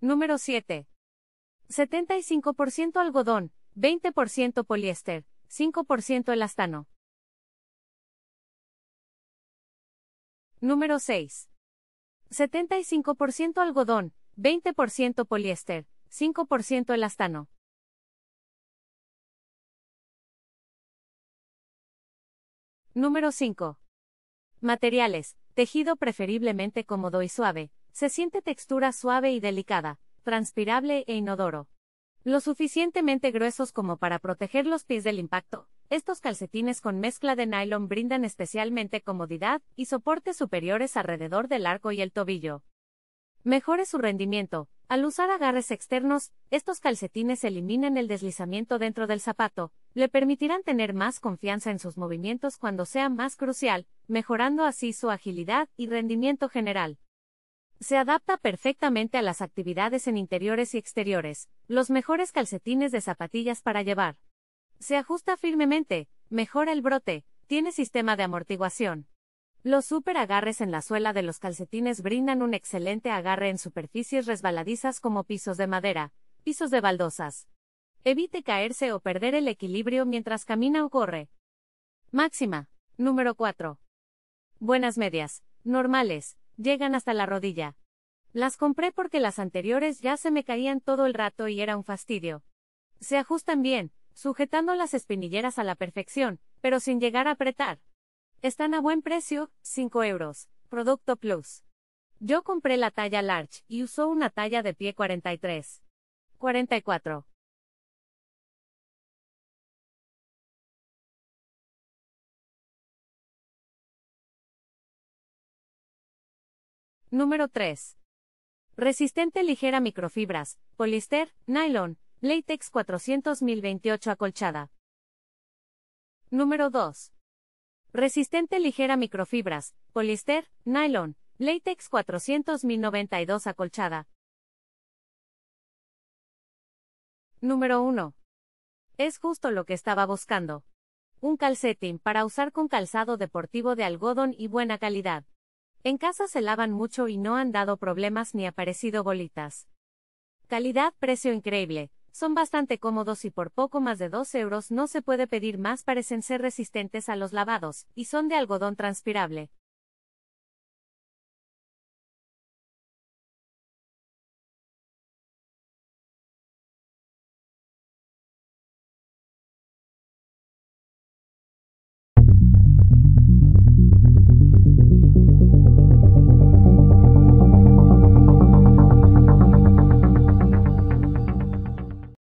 Número 7. 75% algodón, 20% poliéster, 5% elastano. Número 6. 75% algodón, 20% poliéster, 5% elastano. Número 5. Materiales, tejido preferiblemente cómodo y suave, se siente textura suave y delicada, transpirable e inodoro. Lo suficientemente gruesos como para proteger los pies del impacto. Estos calcetines con mezcla de nylon brindan especialmente comodidad y soportes superiores alrededor del arco y el tobillo. Mejore su rendimiento. Al usar agarres externos, estos calcetines eliminan el deslizamiento dentro del zapato, le permitirán tener más confianza en sus movimientos cuando sea más crucial, mejorando así su agilidad y rendimiento general. Se adapta perfectamente a las actividades en interiores y exteriores, los mejores calcetines de zapatillas para llevar. Se ajusta firmemente, mejora el brote, tiene sistema de amortiguación. Los super agarres en la suela de los calcetines brindan un excelente agarre en superficies resbaladizas como pisos de madera, pisos de baldosas. Evite caerse o perder el equilibrio mientras camina o corre. Máxima. Número 4. Buenas medias, normales, llegan hasta la rodilla. Las compré porque las anteriores ya se me caían todo el rato y era un fastidio. Se ajustan bien, sujetando las espinilleras a la perfección, pero sin llegar a apretar. Están a buen precio, 5 euros, producto plus. Yo compré la talla large y usó una talla de pie 43. 44. Número 3. Resistente ligera microfibras, poliéster, nylon, latex 400.028 acolchada. Número 2. Resistente ligera microfibras, poliéster, nylon, latex 400.092 acolchada. Número 1. Es justo lo que estaba buscando. Un calcetín para usar con calzado deportivo de algodón y buena calidad. En casa se lavan mucho y no han dado problemas ni aparecido bolitas. Calidad-precio increíble, son bastante cómodos y por poco más de 2 euros no se puede pedir más, parecen ser resistentes a los lavados, y son de algodón transpirable,